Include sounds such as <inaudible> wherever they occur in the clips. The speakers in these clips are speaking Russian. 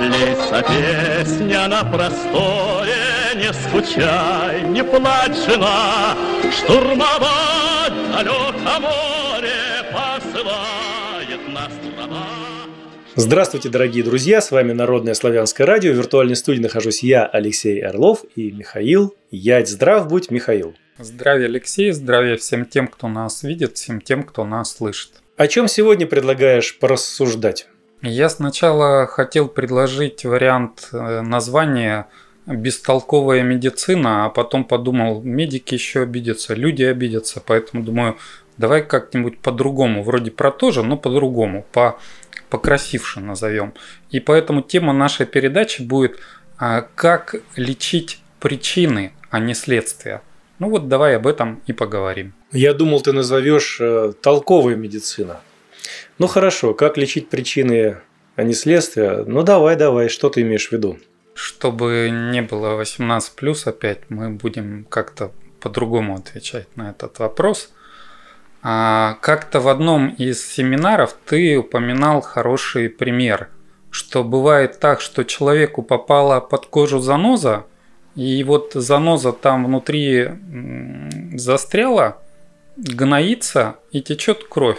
Лиса песня на просторе, не скучай, не плачь, жена, штурмовать далеко море посылает нас страна. Здравствуйте, дорогие друзья! С вами Народное славянское радио. В виртуальной студии нахожусь я, Алексей Орлов и Михаил. Ядь здрав будь, Михаил. Здравия, Алексей. Здравия всем тем, кто нас видит, всем тем, кто нас слышит. О чем сегодня предлагаешь порассуждать? Я сначала хотел предложить вариант э, названия «Бестолковая медицина», а потом подумал, медики еще обидятся, люди обидятся, поэтому думаю, давай как-нибудь по-другому, вроде про то же, но по-другому, по покрасивше назовем. И поэтому тема нашей передачи будет а, «Как лечить причины, а не следствия». Ну вот давай об этом и поговорим. Я думал, ты назовешь э, толковая медицина. Ну хорошо, как лечить причины, а не следствия? Ну давай, давай, что ты имеешь в виду? Чтобы не было 18 плюс опять, мы будем как-то по-другому отвечать на этот вопрос. А, как-то в одном из семинаров ты упоминал хороший пример, что бывает так, что человеку попала под кожу заноза, и вот заноза там внутри застряла, гноится и течет кровь.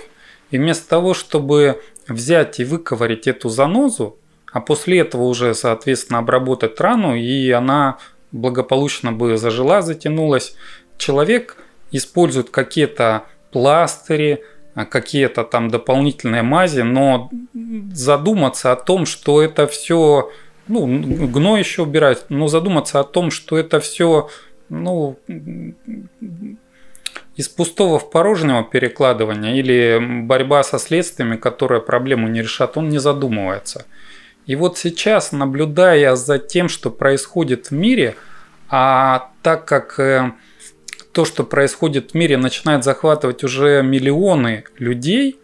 И вместо того, чтобы взять и выковырить эту занозу, а после этого уже, соответственно, обработать рану, и она благополучно бы зажила, затянулась, человек использует какие-то пластыри, а, какие-то там дополнительные мази, но задуматься о том, что это все, ну, гной еще убирать, но задуматься о том, что это все, ну, из пустого в порожнего перекладывания или борьба со следствиями, которые проблему не решат, он не задумывается. И вот сейчас, наблюдая за тем, что происходит в мире, а так как э, то, что происходит в мире, начинает захватывать уже миллионы людей,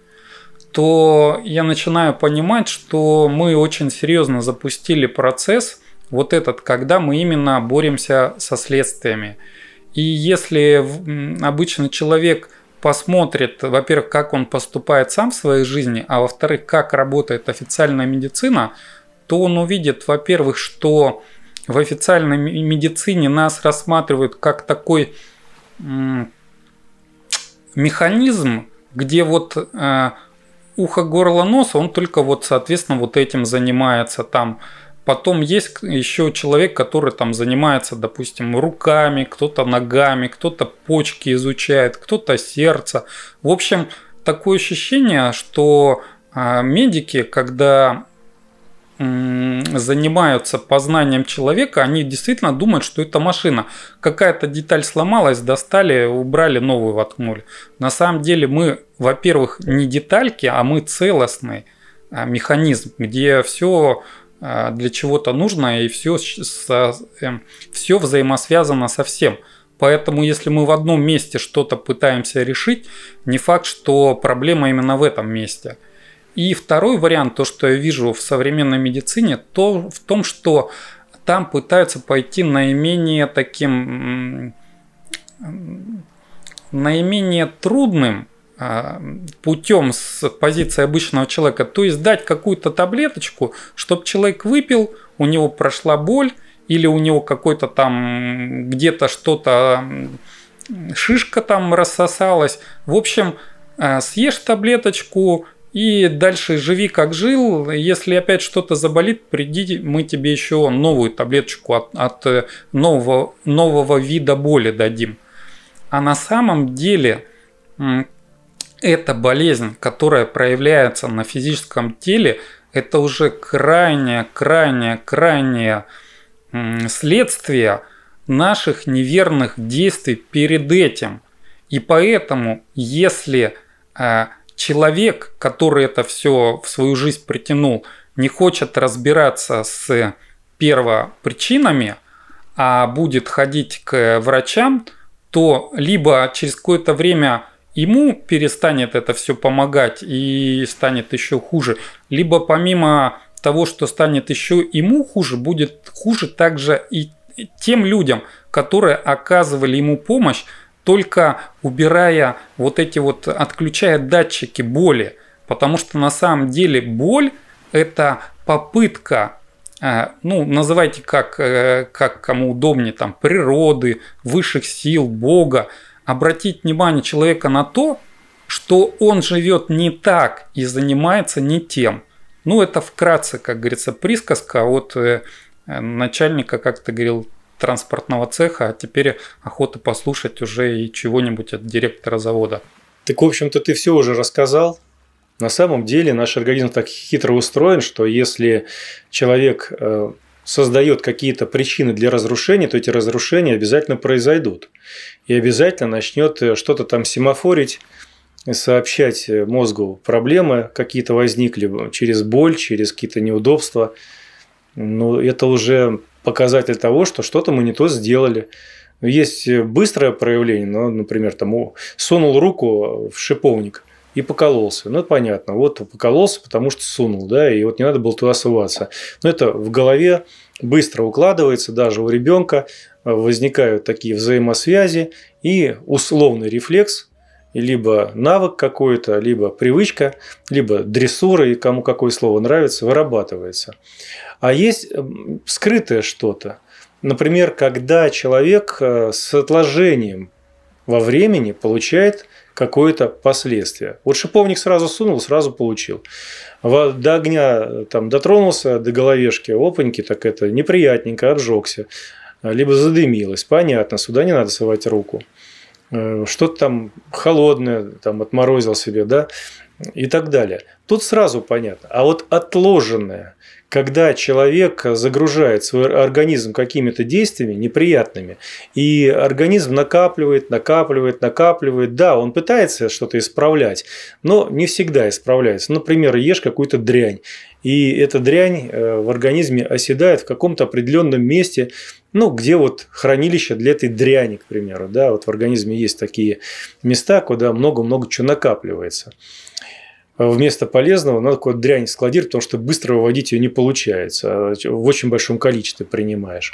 то я начинаю понимать, что мы очень серьезно запустили процесс вот этот, когда мы именно боремся со следствиями. И если обычно человек посмотрит, во-первых, как он поступает сам в своей жизни, а во-вторых, как работает официальная медицина, то он увидит, во-первых, что в официальной медицине нас рассматривают как такой механизм, где вот э, ухо, горло, нос, он только вот, соответственно, вот этим занимается там Потом есть еще человек, который там занимается, допустим, руками, кто-то ногами, кто-то почки изучает, кто-то сердце. В общем, такое ощущение, что а, медики, когда занимаются познанием человека, они действительно думают, что это машина. Какая-то деталь сломалась, достали, убрали, новую воткнули. На самом деле мы, во-первых, не детальки, а мы целостный а, механизм, где все а, для чего-то нужно, и все, со, эм, все взаимосвязано со всем. Поэтому, если мы в одном месте что-то пытаемся решить, не факт, что проблема именно в этом месте. И второй вариант, то, что я вижу в современной медицине, то в том, что там пытаются пойти наименее таким наименее трудным а, путем с позиции обычного человека, то есть дать какую-то таблеточку, чтобы человек выпил, у него прошла боль или у него какой-то там где-то что-то шишка там рассосалась. В общем, э, съешь таблеточку и дальше живи как жил. Если опять что-то заболит, приди, мы тебе еще новую таблеточку от, от э, нового, нового вида боли дадим. А на самом деле это болезнь, которая проявляется на физическом теле, это уже крайнее, крайнее, крайнее следствие наших неверных действий перед этим. И поэтому, если э, человек, который это все в свою жизнь притянул, не хочет разбираться с первопричинами, а будет ходить к врачам, то либо через какое-то время ему перестанет это все помогать и станет еще хуже, либо помимо того, что станет еще ему хуже, будет хуже также и тем людям, которые оказывали ему помощь, только убирая вот эти вот, отключая датчики боли. Потому что на самом деле боль – это попытка э, ну, называйте как, э, как кому удобнее, там, природы, высших сил, Бога, обратить внимание человека на то, что он живет не так и занимается не тем. Ну, это вкратце, как говорится, присказка от э, начальника, как ты говорил, транспортного цеха, а теперь охота послушать уже и чего-нибудь от директора завода. Так, в общем-то, ты все уже рассказал. На самом деле наш организм так хитро устроен, что если человек э, создает какие-то причины для разрушения, то эти разрушения обязательно произойдут. И обязательно начнет э, что-то там семафорить, сообщать э, мозгу проблемы какие-то возникли э, через боль, через какие-то неудобства. Но это уже показатель того, что что-то мы не то сделали. Есть быстрое проявление, ну, например, там, сунул руку в шиповник – и покололся. Ну, это понятно. Вот покололся, потому что сунул, да, и вот не надо было туда суваться. Но это в голове быстро укладывается, даже у ребенка э, возникают такие взаимосвязи и условный рефлекс, либо навык какой-то, либо привычка, либо дрессура, и кому какое слово нравится, вырабатывается. А есть эм, скрытое что-то. Например, когда человек э, с отложением во времени получает какое-то последствие. Вот шиповник сразу сунул, сразу получил. До огня э, там дотронулся, до головешки, опаньки, так это неприятненько, обжегся. Э, либо задымилось, понятно, сюда не надо совать руку. Э, что-то там холодное, там отморозил себе, да, и так далее. Тут сразу понятно. А вот отложенное – когда человек загружает свой организм какими-то действиями неприятными, и организм накапливает, накапливает, накапливает. Да, он пытается что-то исправлять, но не всегда исправляется. Например, ешь какую-то дрянь, и эта дрянь э, в организме оседает в каком-то определенном месте, ну, где вот хранилище для этой дряни, к примеру, да, вот в организме есть такие места, куда много-много чего накапливается вместо полезного надо какую-то дрянь складировать, потому что быстро выводить ее не получается, а в очень большом количестве принимаешь.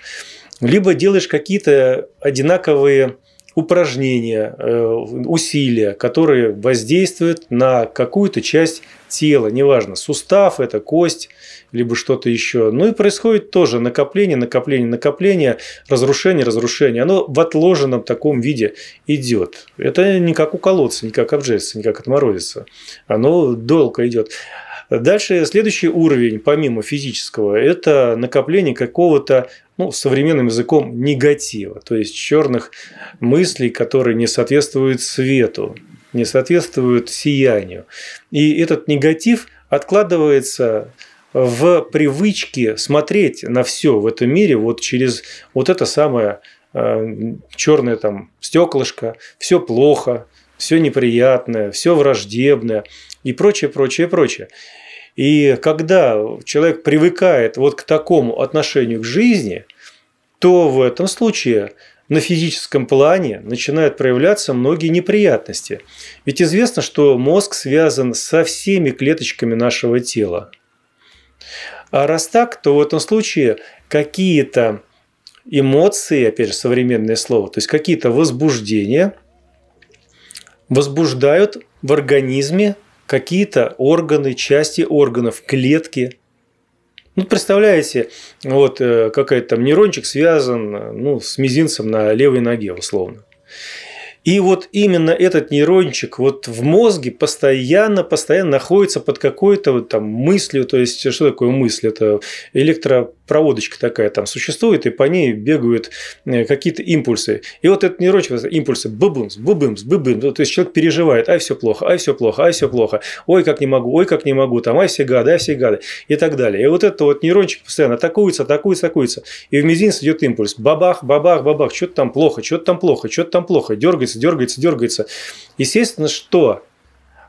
Либо делаешь какие-то одинаковые упражнения, э, усилия, которые воздействуют на какую-то часть тела, неважно, сустав, это кость, либо что-то еще. Ну и происходит тоже накопление, накопление, накопление, разрушение, разрушение. Оно в отложенном таком виде идет. Это не как уколоться, не как обжечься, не как отморозиться. Оно долго идет. Дальше следующий уровень, помимо физического, это накопление какого-то ну, современным языком негатива, то есть черных мыслей, которые не соответствуют свету, не соответствуют сиянию. И этот негатив откладывается в привычке смотреть на все в этом мире вот через вот это самое э, черное там стеклышко, все плохо, все неприятное, все враждебное и прочее, прочее, прочее. И когда человек привыкает вот к такому отношению к жизни, то в этом случае на физическом плане начинают проявляться многие неприятности. Ведь известно, что мозг связан со всеми клеточками нашего тела. А раз так, то в этом случае какие-то эмоции, опять же, современное слово, то есть какие-то возбуждения возбуждают в организме какие-то органы, части органов, клетки. Ну, представляете, вот э, какая то там нейрончик связан ну, с мизинцем на левой ноге, условно. И вот именно этот нейрончик вот в мозге постоянно, постоянно находится под какой-то вот там мыслью. То есть, что такое мысль? Это электро проводочка такая там существует, и по ней бегают э, какие-то импульсы. И вот этот нейрончик, импульсы бубымс, бубымс, бубымс. Ну, то есть человек переживает, ай, все плохо, ай, все плохо, ай, все плохо, ой, как не могу, ой, как не могу, там, ай, все гады, ай, все гады, и так далее. И вот этот вот нейрончик постоянно атакуется, атакуется, атакуется. И в мизинец идет импульс. Бабах, бабах, бабах, что-то там плохо, что-то там плохо, что-то там плохо, дергается, дергается, дергается. Естественно, что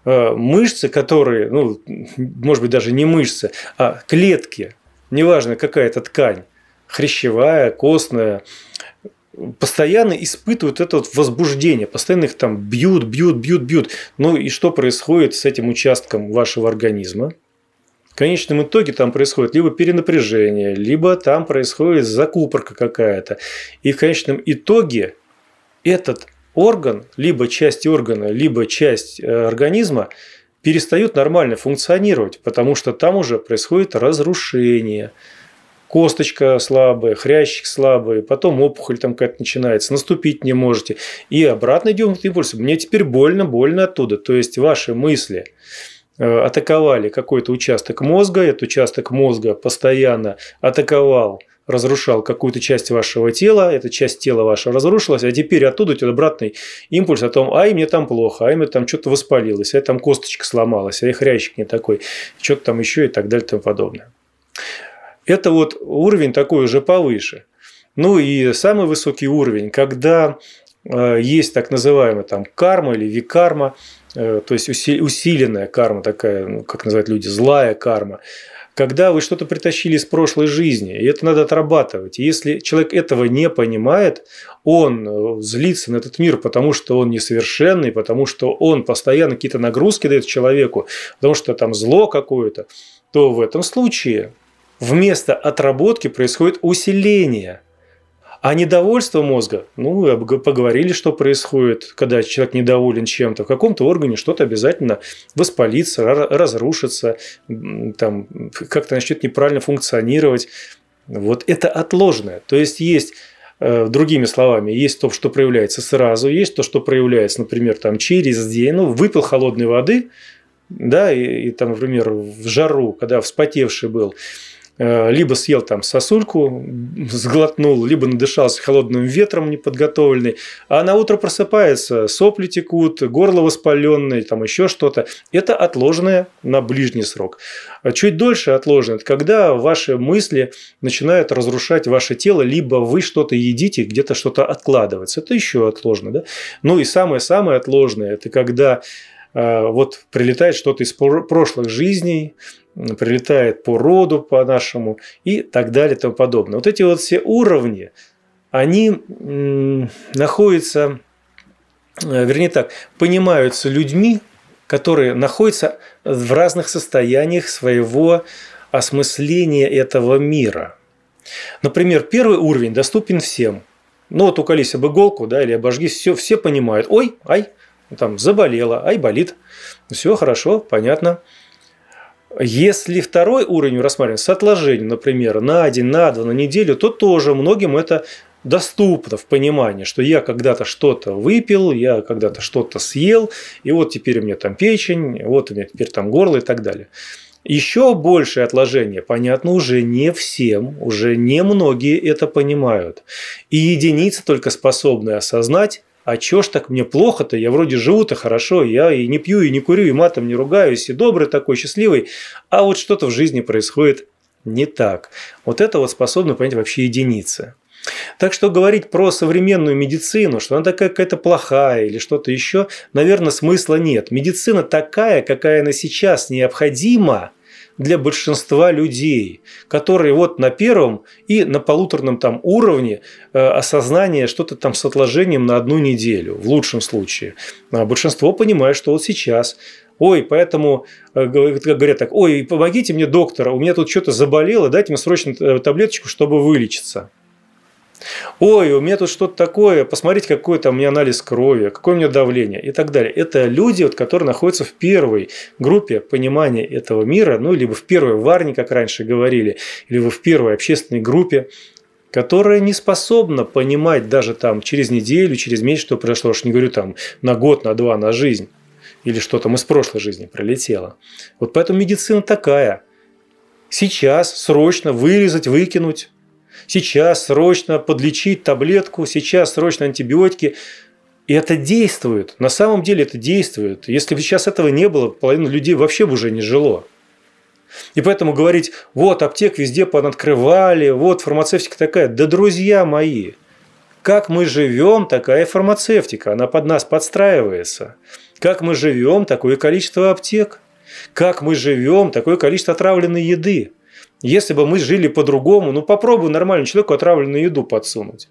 э, мышцы, которые, ну, может быть, даже не мышцы, а клетки, неважно какая это ткань, хрящевая, костная, постоянно испытывают это вот возбуждение, постоянно их там бьют, бьют, бьют, бьют. Ну и что происходит с этим участком вашего организма? В конечном итоге там происходит либо перенапряжение, либо там происходит закупорка какая-то. И в конечном итоге этот орган, либо часть органа, либо часть э, организма – перестают нормально функционировать, потому что там уже происходит разрушение. Косточка слабая, хрящик слабый, потом опухоль там какая-то начинается, наступить не можете. И обратно идем в импульс. Мне теперь больно, больно оттуда. То есть ваши мысли э, атаковали какой-то участок мозга, этот участок мозга постоянно атаковал разрушал какую-то часть вашего тела, эта часть тела ваша разрушилась, а теперь оттуда идет обратный импульс о том, ай, мне там плохо, ай, мне там что-то воспалилось, ай, там косточка сломалась, ай, хрящик не такой, что-то там еще и так далее и тому подобное. Это вот уровень такой уже повыше. Ну и самый высокий уровень, когда э, есть так называемая там карма или викарма, э, то есть усиленная карма такая, ну, как называют люди, злая карма, когда вы что-то притащили из прошлой жизни, и это надо отрабатывать. И если человек этого не понимает, он э, злится на этот мир, потому что он несовершенный, потому что он постоянно какие-то нагрузки дает человеку, потому что там зло какое-то, то в этом случае вместо отработки происходит усиление – а недовольство мозга, ну, поговорили, что происходит, когда человек недоволен чем-то. В каком-то органе что-то обязательно воспалится, разрушится, там, как-то начнет неправильно функционировать. Вот это отложенное. То есть, есть э, другими словами, есть то, что проявляется сразу, есть то, что проявляется, например, там, через день, ну, выпил холодной воды, да, и, и там, например, в жару, когда вспотевший был, Э, либо съел там сосульку, сглотнул, либо надышался холодным ветром неподготовленный, а на утро просыпается, сопли текут, горло воспаленное, там еще что-то. Это отложенное на ближний срок. А чуть дольше отложенное, когда ваши мысли начинают разрушать ваше тело, либо вы что-то едите, где-то что-то откладывается. Это еще отложено. Да? Ну и самое-самое отложенное, это когда э, вот прилетает что-то из прошлых жизней, прилетает по роду по нашему и так далее и тому подобное. Вот эти вот все уровни, они находятся, э, вернее так, понимаются людьми, которые находятся в разных состояниях своего осмысления этого мира. Например, первый уровень доступен всем. Ну вот уколись об иголку, да, или обожги, все, все понимают. Ой, ай, там заболела, ай, болит. Все хорошо, понятно. Если второй уровень рассматривать с отложением, например, на один, на два, на неделю, то тоже многим это доступно в понимании, что я когда-то что-то выпил, я когда-то что-то съел, и вот теперь у меня там печень, вот у меня теперь там горло и так далее. Еще большее отложение, понятно, уже не всем, уже не многие это понимают. И единицы только способны осознать, а чё ж так мне плохо-то, я вроде живу-то хорошо, я и не пью, и не курю, и матом не ругаюсь, и добрый такой, счастливый, а вот что-то в жизни происходит не так. Вот это вот способны понять вообще единицы. Так что говорить про современную медицину, что она такая какая-то плохая или что-то еще, наверное, смысла нет. Медицина такая, какая она сейчас необходима, для большинства людей, которые вот на первом и на полуторном там уровне э, осознания что-то там с отложением на одну неделю, в лучшем случае. А большинство понимает, что вот сейчас Ой, поэтому э, говорят так, ой, помогите мне, доктора, у меня тут что-то заболело, дайте мне срочно э, таблеточку, чтобы вылечиться. Ой, у меня тут что-то такое, посмотрите, какой там у меня анализ крови, какое у меня давление и так далее. Это люди, вот, которые находятся в первой группе понимания этого мира, ну, либо в первой варне, как раньше говорили, либо в первой общественной группе, которая не способна понимать даже там через неделю, через месяц, что произошло, уж не говорю там на год, на два, на жизнь или что там из прошлой жизни пролетело. Вот поэтому медицина такая. Сейчас срочно вырезать, выкинуть, Сейчас срочно подлечить таблетку, сейчас срочно антибиотики. И это действует. На самом деле это действует. Если бы сейчас этого не было, половина людей вообще бы уже не жило. И поэтому говорить, вот аптек везде понадкрывали, вот фармацевтика такая. Да, друзья мои, как мы живем, такая фармацевтика, она под нас подстраивается. Как мы живем, такое количество аптек. Как мы живем, такое количество отравленной еды. Если бы мы жили по-другому, ну попробуй нормальному человеку отравленную еду подсунуть.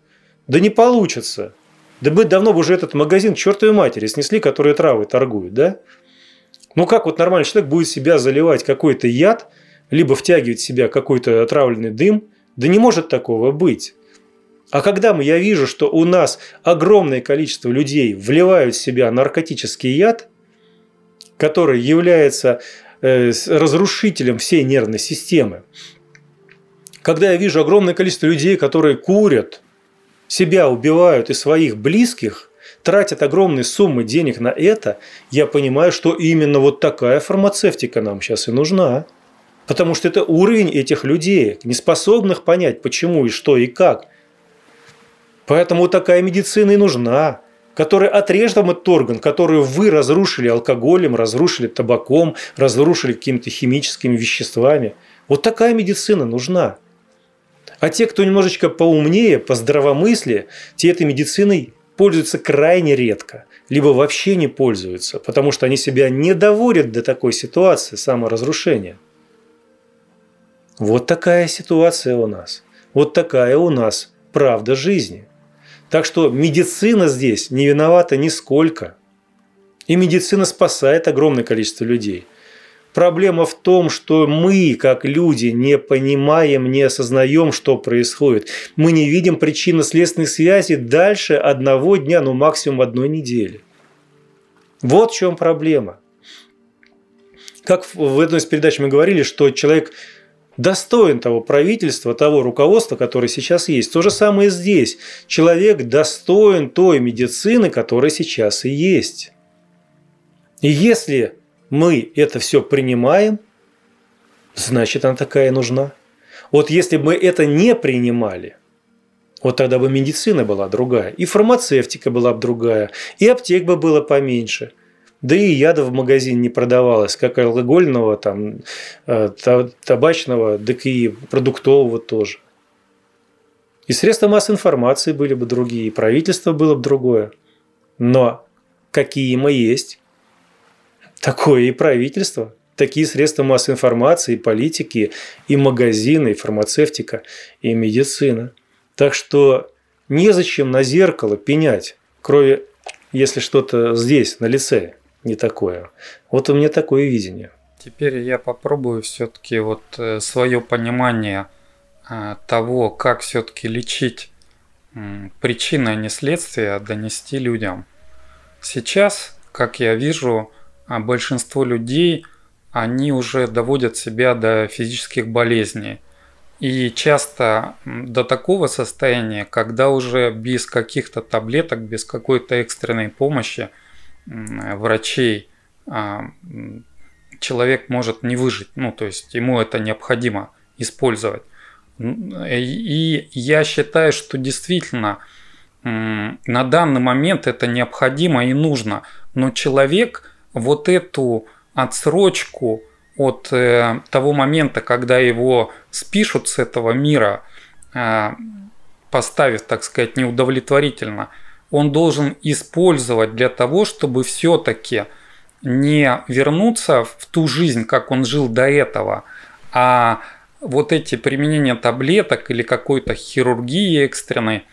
Да не получится. Да бы давно бы уже этот магазин к чертовой матери снесли, которые травы торгуют, да? Ну как вот нормальный человек будет себя заливать какой-то яд, либо втягивать в себя какой-то отравленный дым? Да не может такого быть. А когда мы, я вижу, что у нас огромное количество людей вливают в себя наркотический яд, который является Э, разрушителем всей нервной системы. Когда я вижу огромное количество людей, которые курят, себя убивают и своих близких, тратят огромные суммы денег на это, я понимаю, что именно вот такая фармацевтика нам сейчас и нужна. Потому что это уровень этих людей, неспособных понять, почему и что и как. Поэтому такая медицина и нужна который отрежет вам этот орган, который вы разрушили алкоголем, разрушили табаком, разрушили какими-то химическими веществами. Вот такая медицина нужна. А те, кто немножечко поумнее, по здравомыслию, те этой медициной пользуются крайне редко, либо вообще не пользуются, потому что они себя не доводят до такой ситуации саморазрушения. Вот такая ситуация у нас. Вот такая у нас правда жизни. Так что медицина здесь не виновата нисколько. И медицина спасает огромное количество людей. Проблема в том, что мы, как люди, не понимаем, не осознаем, что происходит. Мы не видим причинно следственных связей дальше одного дня, ну максимум одной недели. Вот в чем проблема. Как в одной из передач мы говорили, что человек достоин того правительства, того руководства, которое сейчас есть. То же самое здесь. Человек достоин той медицины, которая сейчас и есть. И если мы это все принимаем, значит она такая нужна. Вот если бы мы это не принимали, вот тогда бы медицина была другая, и фармацевтика была бы другая, и аптек бы было поменьше – да и яда в магазин не продавалось, как алкогольного, там, э, табачного, да и продуктового тоже. И средства массовой информации были бы другие, и правительство было бы другое. Но какие мы есть, такое и правительство, такие средства массовой информации, и политики, и магазины, и фармацевтика, и медицина. Так что незачем на зеркало пенять крови, если что-то здесь, на лице, не такое. Вот у меня такое видение. Теперь я попробую все-таки вот э, свое понимание э, того, как все-таки лечить причины, а не следствие, донести людям. Сейчас, как я вижу, а, большинство людей, они уже доводят себя до физических болезней. И часто до такого состояния, когда уже без каких-то таблеток, без какой-то экстренной помощи – Э, врачей а, человек может не выжить, ну то есть ему это необходимо использовать. Э, и я считаю, что действительно на данный момент это необходимо и нужно, но человек вот эту отсрочку от э, того момента, когда его спишут с этого мира, э, поставив, так сказать, неудовлетворительно – он должен использовать для того, чтобы все-таки не вернуться в ту жизнь, как он жил до этого, а вот эти применения таблеток или какой-то хирургии экстренной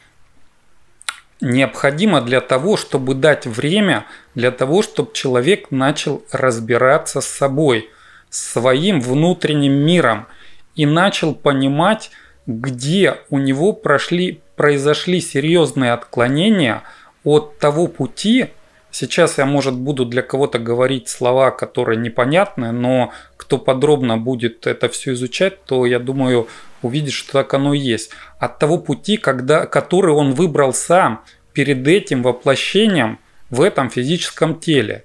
необходимо для того, чтобы дать время, для того, чтобы человек начал разбираться с собой, своим внутренним миром и начал понимать, где у него прошли произошли серьезные отклонения от того пути, Сейчас я, может, буду для кого-то говорить слова, которые непонятны, но кто подробно будет это все изучать, то, я думаю, увидит, что так оно и есть. От того пути, когда, который он выбрал сам перед этим воплощением в этом физическом теле.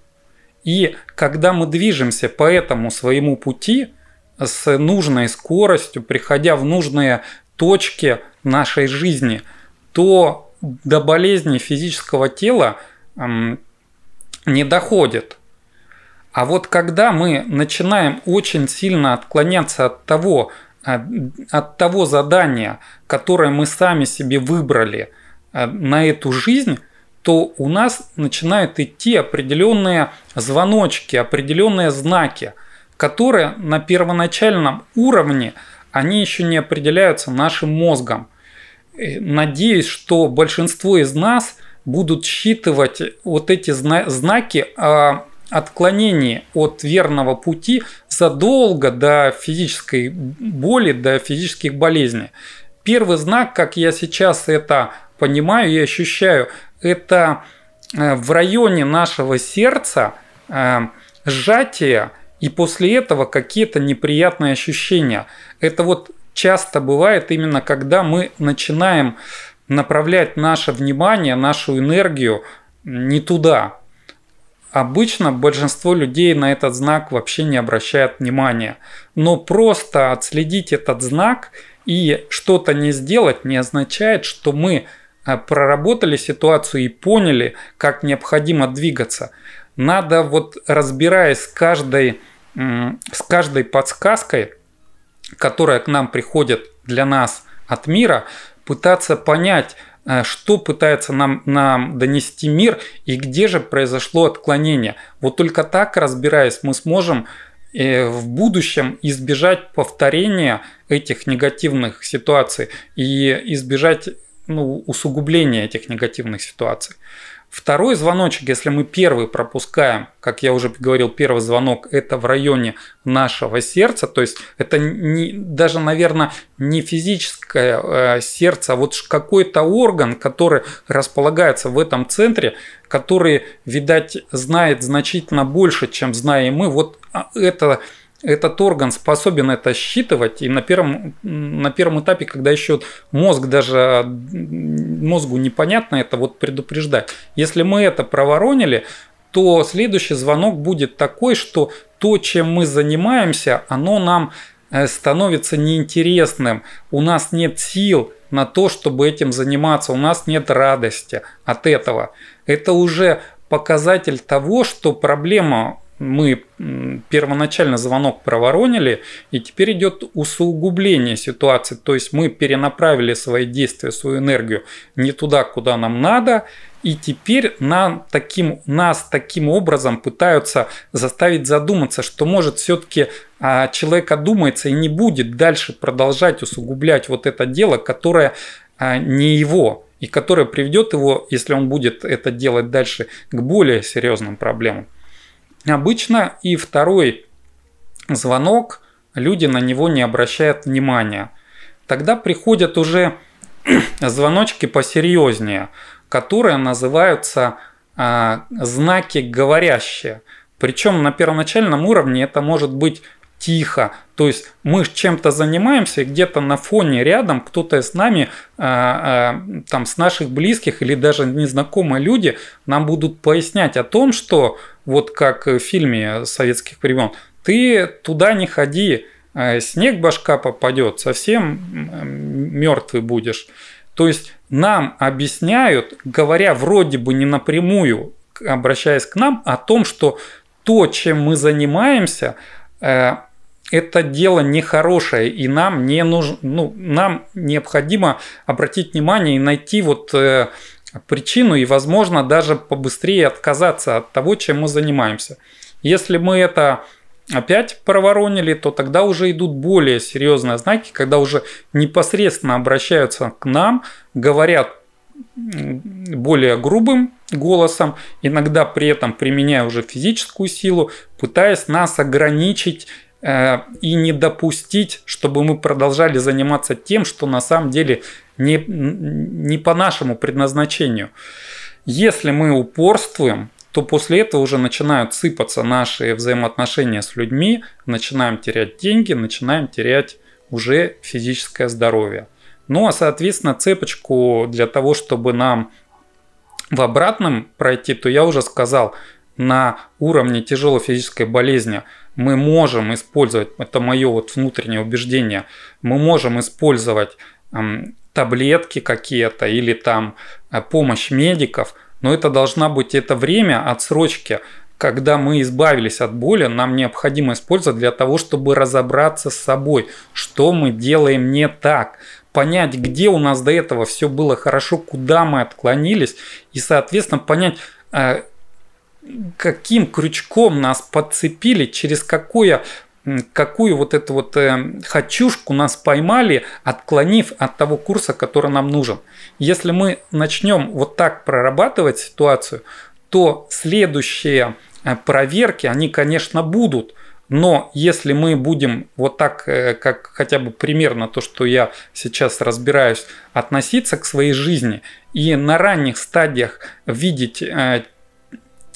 И когда мы движемся по этому своему пути с нужной скоростью, приходя в нужные точки – нашей жизни, то до болезни физического тела не доходит. А вот когда мы начинаем очень сильно отклоняться от того, от того задания, которое мы сами себе выбрали э, на эту жизнь, то у нас начинают идти определенные звоночки, определенные знаки, которые на первоначальном уровне они еще не определяются нашим мозгом. Э, надеюсь, что большинство из нас будут считывать вот эти знаки отклонения от верного пути задолго до физической боли, до физических болезней. Первый знак, как я сейчас это понимаю и ощущаю, это э, в районе нашего сердца э, сжатие – и после этого какие-то неприятные ощущения. Это вот часто бывает именно когда мы начинаем направлять наше внимание, нашу энергию не туда. Обычно большинство людей на этот знак вообще не обращает внимания. Но просто отследить этот знак и что-то не сделать не означает, что мы э, проработали ситуацию и поняли, как необходимо двигаться. Надо вот разбираясь с каждой с каждой подсказкой, которая к нам приходит для нас от мира, пытаться понять, э, что пытается нам, нам донести мир и где же произошло отклонение. Вот только так, разбираясь, мы сможем э, в будущем избежать повторения этих негативных ситуаций и избежать ну, усугубления этих негативных ситуаций. Второй звоночек, если мы первый пропускаем, как я уже говорил, первый звонок, это в районе нашего сердца, то есть это не, даже, наверное, не физическое э, сердце, а вот какой-то орган, который располагается в этом центре, который, видать, знает значительно больше, чем знаем мы. Вот а, это этот орган способен это считывать, и на первом, на первом этапе, когда еще мозг даже, мозгу непонятно это, вот предупреждать. Если мы это проворонили, то следующий звонок будет такой, что то, чем мы занимаемся, оно нам э, становится неинтересным, у нас нет сил на то, чтобы этим заниматься, у нас нет радости от этого. Это уже показатель того, что проблема мы первоначально звонок проворонили, и теперь идет усугубление ситуации. То есть мы перенаправили свои действия, свою энергию не туда, куда нам надо, и теперь нам таким, нас таким образом пытаются заставить задуматься, что может все-таки а, человек одумается и не будет дальше продолжать усугублять вот это дело, которое а, не его и которое приведет его, если он будет это делать дальше, к более серьезным проблемам. Обычно и второй звонок люди на него не обращают внимания. Тогда приходят уже <clears throat> звоночки посерьезнее, которые называются а, знаки говорящие. Причем на первоначальном уровне это может быть тихо. То есть мы чем-то занимаемся, где-то на фоне рядом кто-то с нами, а, а, там с наших близких или даже незнакомые люди нам будут пояснять о том, что вот как в фильме советских времен. Ты туда не ходи, э, снег башка попадет, совсем мертвый будешь. То есть нам объясняют, говоря вроде бы не напрямую, обращаясь к нам, о том, что то, чем мы занимаемся, э, это дело нехорошее, и нам не нужно, ну, нам необходимо обратить внимание и найти вот э, причину и, возможно, даже побыстрее отказаться от того, чем мы занимаемся. Если мы это опять проворонили, то тогда уже идут более серьезные знаки, когда уже непосредственно обращаются к нам, говорят более грубым голосом, иногда при этом применяя уже физическую силу, пытаясь нас ограничить Э, и не допустить, чтобы мы продолжали заниматься тем, что на самом деле не, не по нашему предназначению. Если мы упорствуем, то после этого уже начинают сыпаться наши взаимоотношения с людьми, начинаем терять деньги, начинаем терять уже физическое здоровье. Ну а соответственно цепочку для того, чтобы нам в обратном пройти, то я уже сказал – на уровне тяжелой физической болезни мы можем использовать, это мое вот внутреннее убеждение, мы можем использовать эм, таблетки какие-то или там э, помощь медиков, но это должна быть это время отсрочки, когда мы избавились от боли, нам необходимо использовать для того, чтобы разобраться с собой, что мы делаем не так, понять, где у нас до этого все было хорошо, куда мы отклонились, и, соответственно, понять, а, каким крючком нас подцепили, через какое какую вот эту вот э, хочушку нас поймали, отклонив от того курса, который нам нужен. Если мы начнем вот так прорабатывать ситуацию, то следующие э, проверки, они, конечно, будут, но если мы будем вот так, э, как хотя бы примерно то, что я сейчас разбираюсь, относиться к своей жизни и на ранних стадиях видеть э,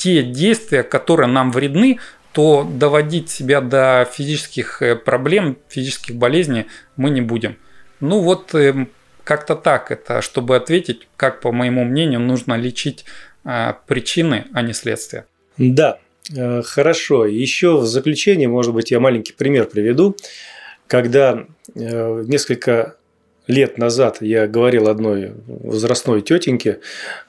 те действия, которые нам вредны, то доводить себя до физических э, проблем, физических болезней мы не будем. Ну вот эм, как-то так это, чтобы ответить, как по моему мнению, нужно лечить а, причины, а не следствия. Да, э, хорошо. Еще в заключение, может быть, я маленький пример приведу, когда э, несколько лет назад я говорил одной возрастной тетеньке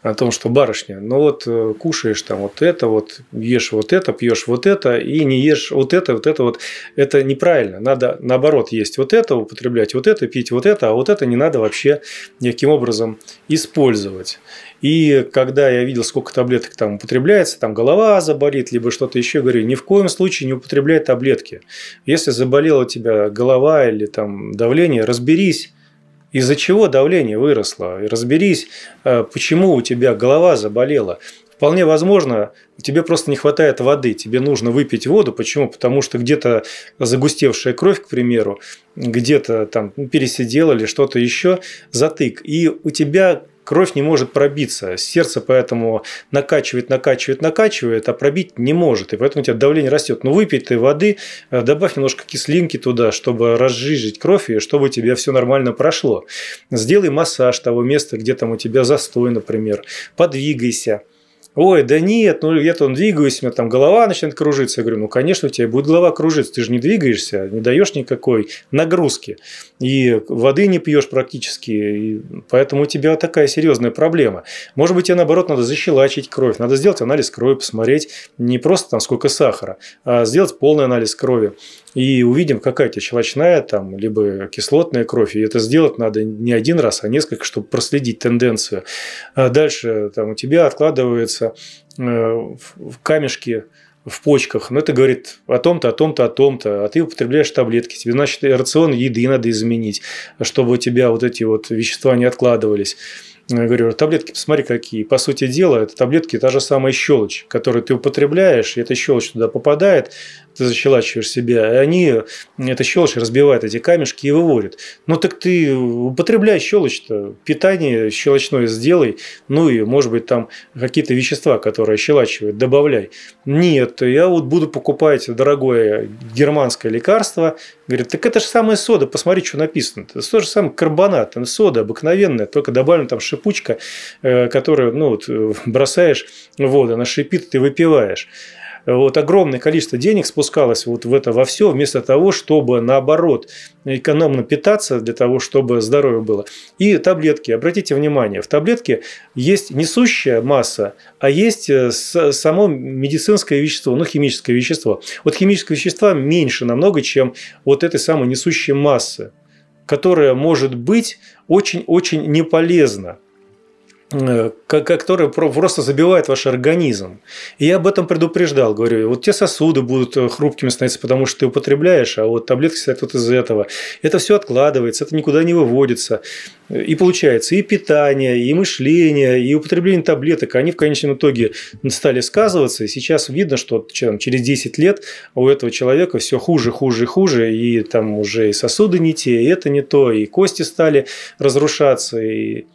о том, что барышня, ну вот э, кушаешь там вот это, вот ешь вот это, пьешь вот это и не ешь вот это, вот это вот. Это неправильно. Надо наоборот есть вот это, употреблять вот это, пить вот это, а вот это не надо вообще никаким образом использовать. И когда я видел, сколько таблеток там употребляется, там голова заболит, либо что-то еще, говорю, ни в коем случае не употребляй таблетки. Если заболела у тебя голова или там давление, разберись, из-за чего давление выросло? И разберись, э, почему у тебя голова заболела. Вполне возможно, тебе просто не хватает воды, тебе нужно выпить воду. Почему? Потому что где-то загустевшая кровь, к примеру, где-то там пересидела или что-то еще, затык. И у тебя кровь не может пробиться. Сердце поэтому накачивает, накачивает, накачивает, а пробить не может. И поэтому у тебя давление растет. Но ну, выпей ты воды, э, добавь немножко кислинки туда, чтобы разжижить кровь и чтобы тебе все нормально прошло. Сделай массаж того места, где там у тебя застой, например. Подвигайся ой, да нет, ну я там двигаюсь, у меня там голова начинает кружиться. Я говорю, ну, конечно, у тебя будет голова кружиться, ты же не двигаешься, не даешь никакой нагрузки, и воды не пьешь практически, и поэтому у тебя такая серьезная проблема. Может быть, тебе, наоборот, надо защелачить кровь, надо сделать анализ крови, посмотреть не просто там сколько сахара, а сделать полный анализ крови и увидим, какая у тебя щелочная, там, либо кислотная кровь. И это сделать надо не один раз, а несколько, чтобы проследить тенденцию. А дальше там, у тебя откладываются э, камешки в почках, но ну, это говорит о том-то, о том-то, о том-то, а ты употребляешь таблетки, тебе, значит, рацион еды надо изменить, чтобы у тебя вот эти вот вещества не откладывались. Я говорю, таблетки посмотри какие. По сути дела, это таблетки та же самая щелочь, которую ты употребляешь, и эта щелочь туда попадает, ты защелачиваешь себя, и они, эта щелочь разбивает эти камешки и выводит. Ну так ты употребляй щелочь-то, питание щелочное сделай, ну и, может быть, там какие-то вещества, которые щелачивают, добавляй. Нет, я вот буду покупать дорогое германское лекарство, говорит, так это же самая сода, посмотри, что написано. Это то же самое карбонат, сода обыкновенная, только добавлена там шипучка, э, которую ну, вот, э, бросаешь в воду, она шипит, ты выпиваешь вот огромное количество денег спускалось вот в это во все, вместо того, чтобы наоборот экономно питаться для того, чтобы здоровье было. И таблетки. Обратите внимание, в таблетке есть несущая масса, а есть э, само медицинское вещество, ну, химическое вещество. Вот химическое вещество меньше намного, чем вот этой самой несущей массы которая может быть очень-очень неполезна. Э, которые просто забивают ваш организм. И я об этом предупреждал. Говорю, вот те сосуды будут э, хрупкими становиться, потому что ты употребляешь, а вот таблетки стоят вот из этого. Это все откладывается, это никуда не выводится. И получается и питание, и мышление, и употребление таблеток, они в конечном итоге стали сказываться. И сейчас видно, что через 10 лет у этого человека все хуже, хуже, хуже. И там уже и сосуды не те, и это не то, и кости стали разрушаться, и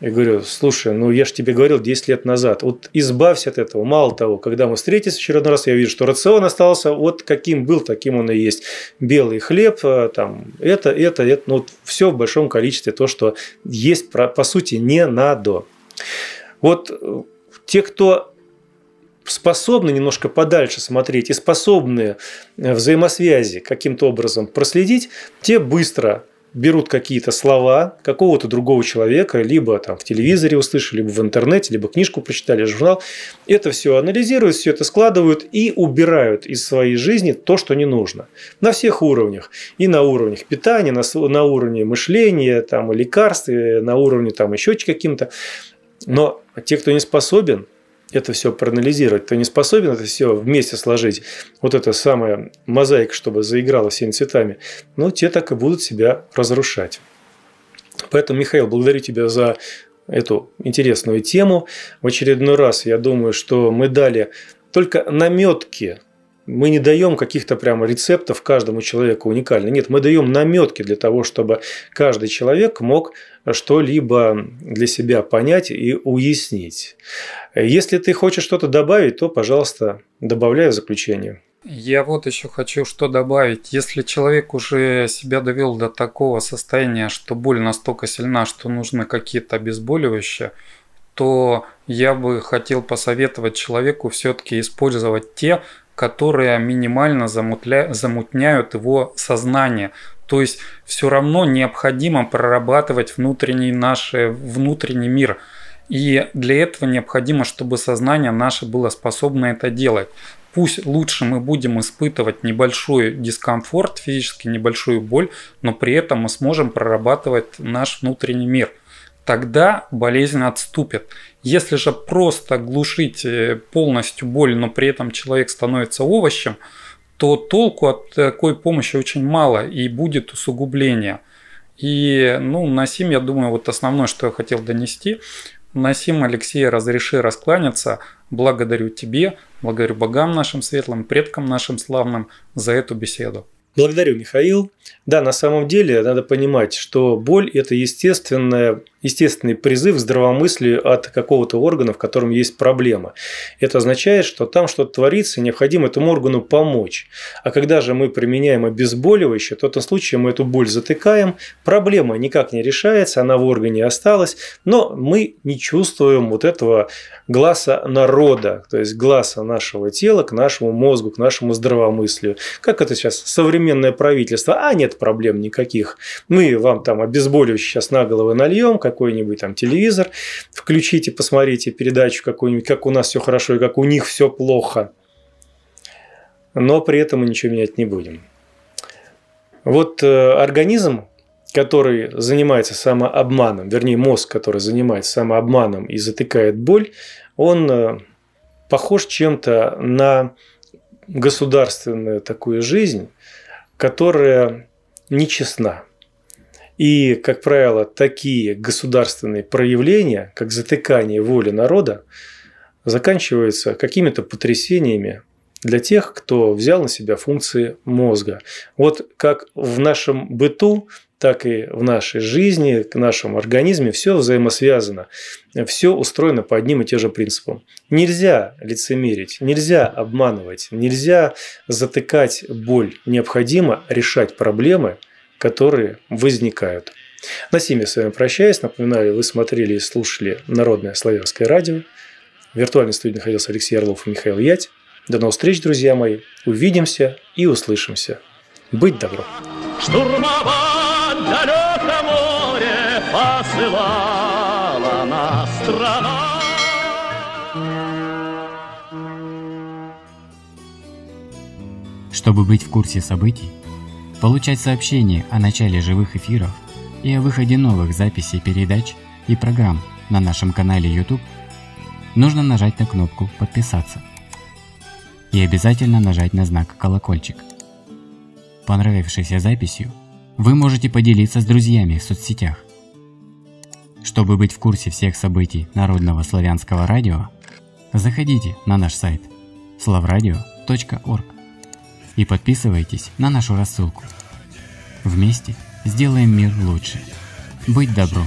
я говорю, слушай, ну я же тебе говорил 10 лет назад, вот избавься от этого. Мало того, когда мы встретились в очередной раз, я вижу, что рацион остался вот каким был, таким он и есть. Белый хлеб, э, там, это, это, это, ну вот все в большом количестве, то, что есть, по сути, не надо. Вот э, те, кто способны немножко подальше смотреть и способны э, взаимосвязи каким-то образом проследить, те быстро – берут какие-то слова какого-то другого человека, либо там в телевизоре услышали, либо в интернете, либо книжку прочитали, журнал. Это все анализируют, все это складывают и убирают из своей жизни то, что не нужно. На всех уровнях. И на уровнях питания, на, на уровне мышления, там, лекарств, на уровне там еще каким-то. Но те, кто не способен, это все проанализировать, ты не способен это все вместе сложить, вот эта самая мозаика, чтобы заиграла всеми цветами, но те так и будут себя разрушать. Поэтому, Михаил, благодарю тебя за эту интересную тему. В очередной раз я думаю, что мы дали только наметки мы не даем каких-то прямо рецептов каждому человеку уникально. Нет, мы даем наметки для того, чтобы каждый человек мог что-либо для себя понять и уяснить. Если ты хочешь что-то добавить, то, пожалуйста, добавляй в заключение. Я вот еще хочу что добавить. Если человек уже себя довел до такого состояния, что боль настолько сильна, что нужны какие-то обезболивающие, то я бы хотел посоветовать человеку все-таки использовать те которые минимально замутля... замутняют его сознание. То есть все равно необходимо прорабатывать внутренний наш э, внутренний мир. И для этого необходимо, чтобы сознание наше было способно это делать. Пусть лучше мы будем испытывать небольшой дискомфорт, физически небольшую боль, но при этом мы сможем прорабатывать наш внутренний мир – тогда болезнь отступит. Если же просто глушить э, полностью боль, но при этом человек становится овощем, то толку от такой помощи очень мало и будет усугубление. И, ну, Насим, я думаю, вот основное, что я хотел донести. Насим, Алексей, разреши раскланяться. Благодарю тебе, благодарю богам нашим светлым, предкам нашим славным за эту беседу. Благодарю, Михаил. Да, на самом деле надо понимать, что боль – это естественная, естественный призыв здравомыслию от какого-то органа, в котором есть проблема. Это означает, что там что-то творится, и необходимо этому органу помочь. А когда же мы применяем обезболивающее, то в этом случае мы эту боль затыкаем, проблема никак не решается, она в органе осталась, но мы не чувствуем вот этого глаза народа, то есть глаза нашего тела к нашему мозгу, к нашему здравомыслию. Как это сейчас современно современное правительство, а нет проблем никаких. Мы вам там обезболивающее сейчас на голову нальем, какой-нибудь там телевизор, включите, посмотрите передачу какую-нибудь, как у нас все хорошо и как у них все плохо. Но при этом мы ничего менять не будем. Вот э, организм, который занимается самообманом, вернее мозг, который занимается самообманом и затыкает боль, он э, похож чем-то на государственную такую жизнь, которая нечестна. И, как правило, такие государственные проявления, как затыкание воли народа, заканчиваются какими-то потрясениями для тех, кто взял на себя функции мозга. Вот как в нашем быту так и в нашей жизни, к нашему организме все взаимосвязано, все устроено по одним и тем же принципам. Нельзя лицемерить, нельзя обманывать, нельзя затыкать боль. Необходимо решать проблемы, которые возникают. На семи с вами прощаюсь. Напоминаю, вы смотрели и слушали Народное славянское радио. В виртуальной студии находился Алексей Орлов и Михаил Ять. До новых встреч, друзья мои. Увидимся и услышимся. Быть добро. Штурмовать! далеко море посылала нас страна. Чтобы быть в курсе событий, получать сообщения о начале живых эфиров и о выходе новых записей передач и программ на нашем канале YouTube, нужно нажать на кнопку «Подписаться» и обязательно нажать на знак «Колокольчик». Понравившейся записью – вы можете поделиться с друзьями в соцсетях. Чтобы быть в курсе всех событий Народного славянского радио, заходите на наш сайт slavradio.org и подписывайтесь на нашу рассылку. Вместе сделаем мир лучше. Быть добром!